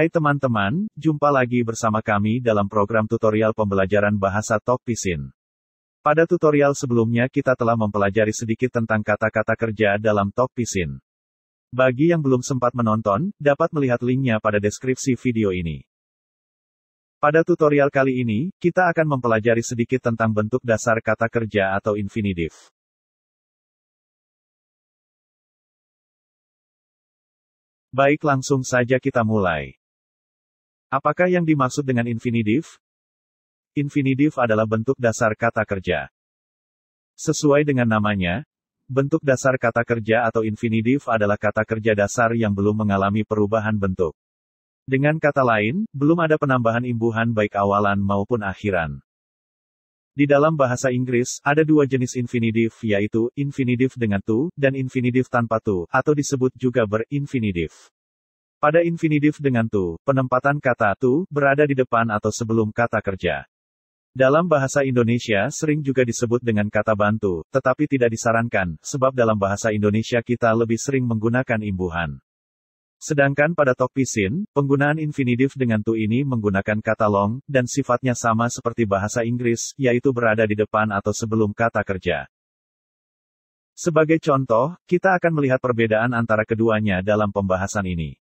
Hai teman-teman, jumpa lagi bersama kami dalam program tutorial pembelajaran bahasa Tok Pisin. Pada tutorial sebelumnya kita telah mempelajari sedikit tentang kata-kata kerja dalam Tok Pisin. Bagi yang belum sempat menonton, dapat melihat linknya pada deskripsi video ini. Pada tutorial kali ini, kita akan mempelajari sedikit tentang bentuk dasar kata kerja atau infinitif. Baik langsung saja kita mulai. Apakah yang dimaksud dengan infinitif? Infinitif adalah bentuk dasar kata kerja. Sesuai dengan namanya, bentuk dasar kata kerja atau infinitif adalah kata kerja dasar yang belum mengalami perubahan bentuk. Dengan kata lain, belum ada penambahan imbuhan baik awalan maupun akhiran. Di dalam bahasa Inggris, ada dua jenis infinitif yaitu infinitif dengan to dan infinitif tanpa to, atau disebut juga berinfinitif. Pada infinitif dengan tu, penempatan kata tu berada di depan atau sebelum kata kerja. Dalam bahasa Indonesia sering juga disebut dengan kata bantu, tetapi tidak disarankan, sebab dalam bahasa Indonesia kita lebih sering menggunakan imbuhan. Sedangkan pada Tokpisin, penggunaan infinitif dengan tu ini menggunakan kata long, dan sifatnya sama seperti bahasa Inggris, yaitu berada di depan atau sebelum kata kerja. Sebagai contoh, kita akan melihat perbedaan antara keduanya dalam pembahasan ini.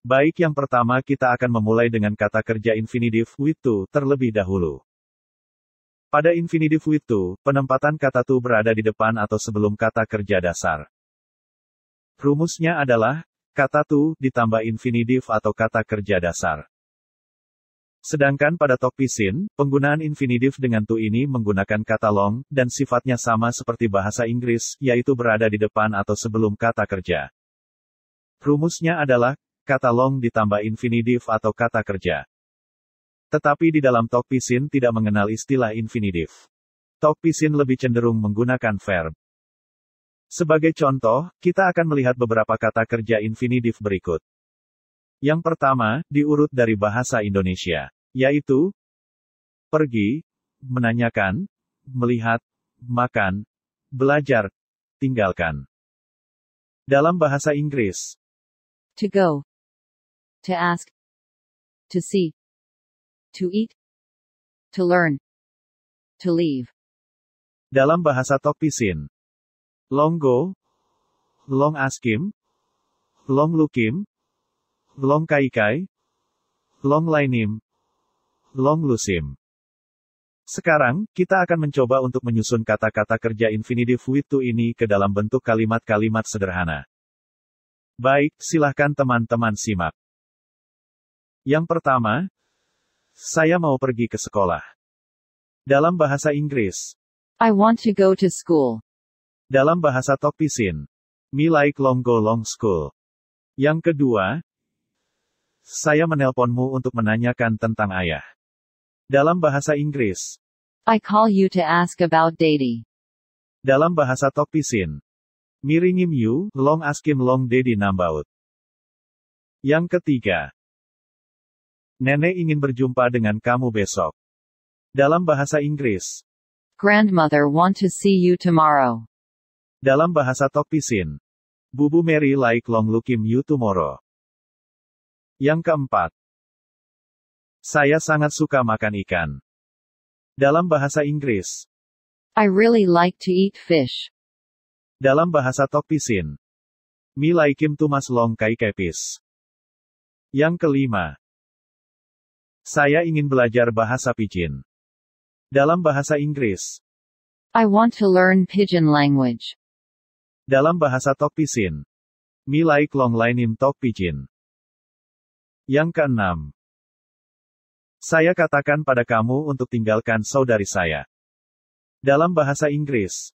Baik yang pertama kita akan memulai dengan kata kerja infinitif with to terlebih dahulu. Pada infinitif with to, penempatan kata to berada di depan atau sebelum kata kerja dasar. Rumusnya adalah, kata to ditambah infinitif atau kata kerja dasar. Sedangkan pada talk pisin, penggunaan infinitif dengan to ini menggunakan kata long, dan sifatnya sama seperti bahasa Inggris, yaitu berada di depan atau sebelum kata kerja. Rumusnya adalah, kata long ditambah infinitif atau kata kerja. Tetapi di dalam Pisin tidak mengenal istilah infinitif. Pisin lebih cenderung menggunakan verb. Sebagai contoh, kita akan melihat beberapa kata kerja infinitif berikut. Yang pertama, diurut dari bahasa Indonesia, yaitu pergi, menanyakan, melihat, makan, belajar, tinggalkan. Dalam bahasa Inggris, to go to ask to see to eat to learn to leave dalam bahasa Tokpisin Longgo Long Askim Long him, Long Kaikai Long Lainim Long him. sekarang, kita akan mencoba untuk menyusun kata-kata kerja infinitive with to ini ke dalam bentuk kalimat-kalimat sederhana. Baik, silahkan teman-teman simak. Yang pertama, saya mau pergi ke sekolah. Dalam bahasa Inggris, I want to go to school. Dalam bahasa Tokpisin, me like long go long school. Yang kedua, saya menelponmu untuk menanyakan tentang ayah. Dalam bahasa Inggris, I call you to ask about daddy. Dalam bahasa Tokpisin, miringim you, long askim long daddy nambaut. Yang ketiga, Nenek ingin berjumpa dengan kamu besok. Dalam bahasa Inggris. Grandmother want to see you tomorrow. Dalam bahasa Tokpisin. Bubu Mary like long looking you tomorrow. Yang keempat. Saya sangat suka makan ikan. Dalam bahasa Inggris. I really like to eat fish. Dalam bahasa Tokpisin. Mi to tumas long kai kepis. Yang kelima. Saya ingin belajar bahasa Pidgin. Dalam bahasa Inggris. I want to learn Pidgin language. Dalam bahasa Tok Pisin. Mi Laik Long Lainim Tok Pijin. Yang keenam. Saya katakan pada kamu untuk tinggalkan saudari saya. Dalam bahasa Inggris.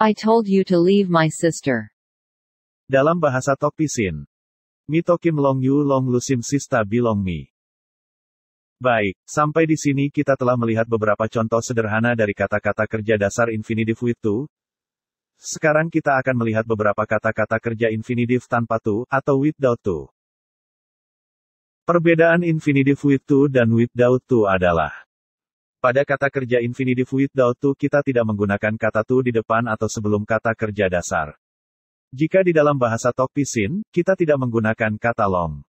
I told you to leave my sister. Dalam bahasa Tok Pisin. Mi Tokim Long you Long Lusim Sista Bilong Mi. Baik, sampai di sini kita telah melihat beberapa contoh sederhana dari kata-kata kerja dasar infinitif with to. Sekarang kita akan melihat beberapa kata-kata kerja infinitif tanpa to atau without to. Perbedaan infinitif with to dan without to adalah pada kata kerja infinitif without to kita tidak menggunakan kata to di depan atau sebelum kata kerja dasar. Jika di dalam bahasa Tokpisin, kita tidak menggunakan kata long.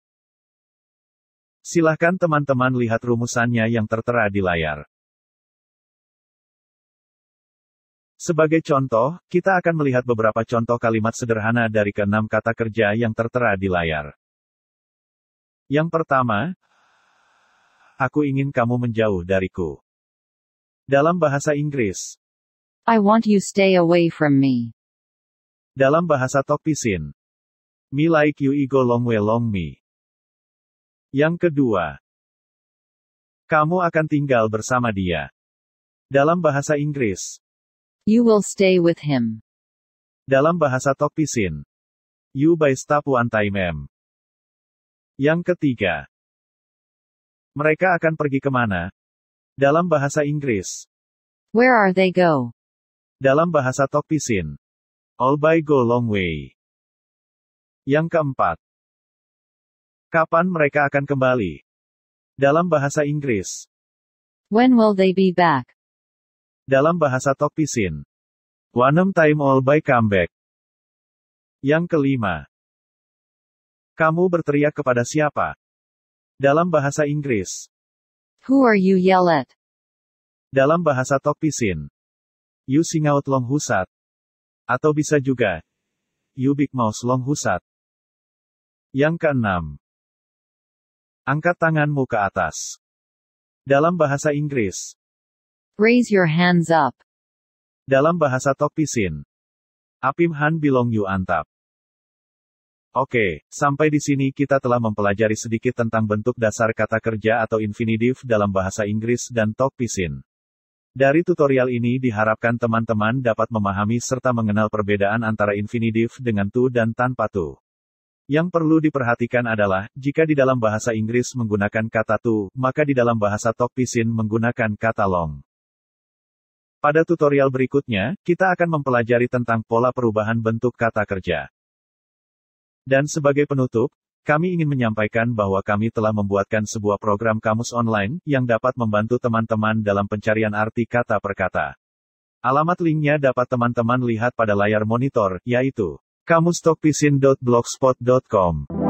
Silahkan teman-teman lihat rumusannya yang tertera di layar. Sebagai contoh, kita akan melihat beberapa contoh kalimat sederhana dari keenam kata kerja yang tertera di layar. Yang pertama, aku ingin kamu menjauh dariku. Dalam bahasa Inggris, I want you stay away from me. Dalam bahasa Tok Pisin, me like you ego long way long me. Yang kedua, kamu akan tinggal bersama dia. Dalam bahasa Inggris, you will stay with him. Dalam bahasa Tokpisin, you by stapu antaimem. Yang ketiga, mereka akan pergi kemana? Dalam bahasa Inggris, where are they go? Dalam bahasa Tokpisin, all by go long way. Yang keempat, Kapan mereka akan kembali? Dalam bahasa Inggris. When will they be back? Dalam bahasa Tokpisin. Wanem time all by comeback. Yang kelima. Kamu berteriak kepada siapa? Dalam bahasa Inggris. Who are you yell at? Dalam bahasa Tokpisin. You sing out long husat. Atau bisa juga, you big mouse long husat. Yang keenam. Angkat tanganmu ke atas. Dalam bahasa Inggris. Raise your hands up. Dalam bahasa Tokpisin. Apim Han Bilong Yu Antap. Oke, sampai di sini kita telah mempelajari sedikit tentang bentuk dasar kata kerja atau infinitif dalam bahasa Inggris dan Tokpisin. Dari tutorial ini diharapkan teman-teman dapat memahami serta mengenal perbedaan antara infinitif dengan to dan tanpa to. Yang perlu diperhatikan adalah, jika di dalam bahasa Inggris menggunakan kata to, maka di dalam bahasa Tokpisin menggunakan kata long. Pada tutorial berikutnya, kita akan mempelajari tentang pola perubahan bentuk kata kerja. Dan sebagai penutup, kami ingin menyampaikan bahwa kami telah membuatkan sebuah program kamus online, yang dapat membantu teman-teman dalam pencarian arti kata per kata. Alamat linknya dapat teman-teman lihat pada layar monitor, yaitu kamustockpisin.blogspot.com